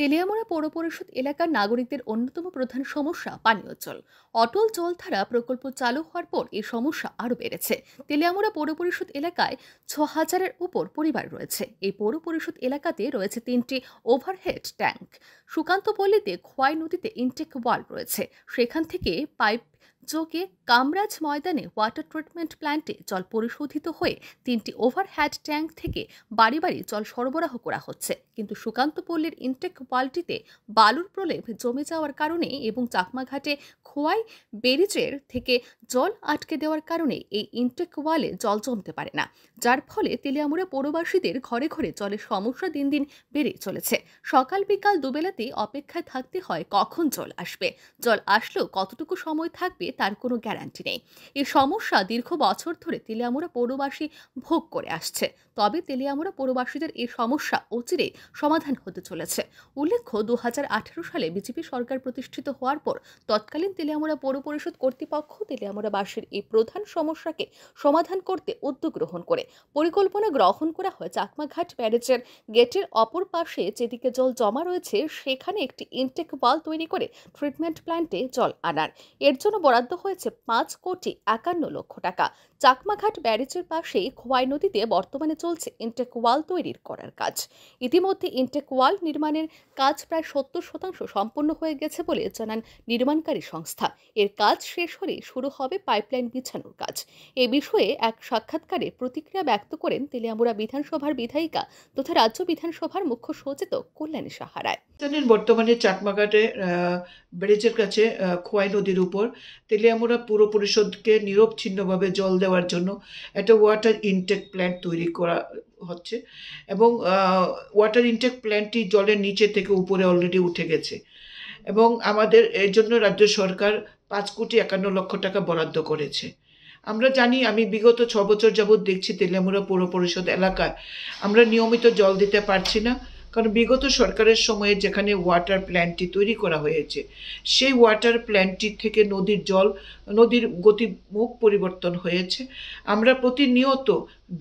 তেলিয়ামোড়া পৌর পরিষদ এলাকার নাগরিকদের অন্যতম প্রধান সমস্যা পানীয় জল অটল জলধারা প্রকল্প চালু হওয়ার পর এই সমস্যা আরও বেড়েছে তেলিয়ামোড়া পৌর পরিষদ এলাকায় ছ হাজারের উপর পরিবার রয়েছে এই পৌর পরিষদ এলাকাতে রয়েছে তিনটি ওভারহেড ট্যাঙ্ক সুকান্ত পল্লীতে খোয়াই নদীতে ইনটেক ওয়াল রয়েছে সেখান থেকে পাইপ যোগে কামরাজ ময়দানে ওয়াটার ট্রিটমেন্ট প্ল্যান্টে জল পরিশোধিত হয়ে তিনটি ওভারহ্যাড ট্যাঙ্ক থেকে বাড়ি বাড়ি জল সরবরাহ করা হচ্ছে কিন্তু সুকান্ত পল্লীর ইনটেক ওয়ালটিতে বালুর প্রলেপ জমে যাওয়ার কারণে এবং চাকমাঘাটে খোয়াই বেরিচের থেকে জল আটকে দেওয়ার কারণে এই ইনটেক ওয়ালে জল জমতে পারে না যার ফলে তেলিয়ামুড়ে পৌরবাসীদের ঘরে ঘরে জলের সমস্যা দিন দিন বেড়ে চলেছে সকাল বিকাল দুবেলাতেই অপেক্ষায় থাকতে হয় কখন জল আসবে জল আসলেও কতটুকু সময় থাকবে তার কোনো গ্যারান্টি নেই এই সমস্যা দীর্ঘ বছর ধরে তেলিয়ামুড়া পৌরবাসী ভোগ করে আসছে তবে তেলিয়ামুড়া পৌরবাসীদের এই সমস্যা অচিরে সমাধান হতে চলেছে উল্লেখ্য দু সালে বিজেপি সরকার প্রতিষ্ঠিত হওয়ার পর তৎকালীন তেলিয়ামুড়া পৌর পরিষদ কর্তৃপক্ষ তেলিয়ামুড়াবাসীর এই প্রধান সমস্যাকে সমাধান করতে উদ্যোগ গ্রহণ করে পরিকল্পনা গ্রহণ করা হয় চাকমাঘাট ব্যারেজের গেটের অপর পাশে যেদিকে জল জমা রয়েছে সেখানে একটি ইনটেক বাল তৈরি করে ট্রিটমেন্ট প্ল্যান্টে জল আনার এর জন্য বরাদ্দ বরাদ্দ হয়েছে পাঁচ কোটি একান্ন লক্ষ টাকা চাকমাঘাট ব্যারেজের পাশেই খোয়াই নদীতে বর্তমানে চলছে ইনটেক ওয়াল তৈরির করার কাজ ইতিমধ্যে ইনটেক ওয়াল নির্মাণের কাজ প্রায় সত্তর শতাংশ সম্পন্ন হয়ে গেছে বলে জানান নির্মাণকারী সংস্থা এর কাজ শেষ হলে শুরু হবে পাইপলাইন বিছানোর কাজ এ বিষয়ে এক সাক্ষাৎকারে প্রতিক্রিয়া ব্যক্ত করেন তেলিয়ামুড়া বিধানসভার বিধায়িকা তথা রাজ্য বিধানসভার মুখ্য সচেতক কল্যাণী সাহারায় বর্তমানে চাকমাঘাটে ব্রিজের কাছে খোয়াই নদীর উপর আমরা পুরো পরিষদকে নিরবচ্ছিন্নভাবে জল দেওয়ার জন্য একটা ওয়াটার ইনটেক প্ল্যান্ট তৈরি করা হচ্ছে এবং ওয়াটার ইনটেক প্ল্যান্টটি জলের নিচে থেকে উপরে অলরেডি উঠে গেছে এবং আমাদের এর জন্য রাজ্য সরকার পাঁচ কোটি একান্ন লক্ষ টাকা বরাদ্দ করেছে আমরা জানি আমি বিগত ছ বছর যাবৎ দেখছি তেলিয়ামুড়া পৌর পরিষদ এলাকায় আমরা নিয়মিত জল দিতে পারছি না কারণ বিগত সরকারের সময়ে যেখানে ওয়াটার প্ল্যান্টটি তৈরি করা হয়েছে সেই ওয়াটার প্ল্যান্টটি থেকে নদীর জল নদীর গতিমুখ পরিবর্তন হয়েছে আমরা প্রতিনিয়ত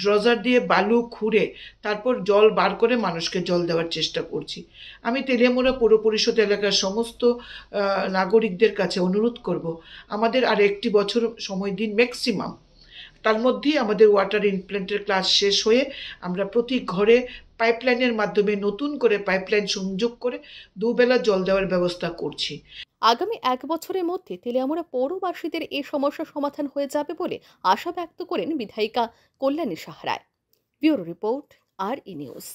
ড্রজার দিয়ে বালু খুঁড়ে তারপর জল বার করে মানুষকে জল দেওয়ার চেষ্টা করছি আমি তেলিয়ামোড়া পৌর পরিষদ এলাকার সমস্ত নাগরিকদের কাছে অনুরোধ করব আমাদের আর একটি বছর সময় দিন ম্যাক্সিমাম তার মধ্যেই আমাদের ওয়াটার ইনপ্ল্যান্টের ক্লাস শেষ হয়ে আমরা প্রতি ঘরে পাইপলাইনের মাধ্যমে নতুন করে পাইপলাইন সংযোগ করে দুবেলা জল দেওয়ার ব্যবস্থা করছি আগামী এক বছরের মধ্যে তেলিয়ামুড়া পৌরবাসীদের এই সমস্যা সমাধান হয়ে যাবে বলে আশা ব্যক্ত করেন বিধায়িকা Kalyani Saha Roy bureau report R E news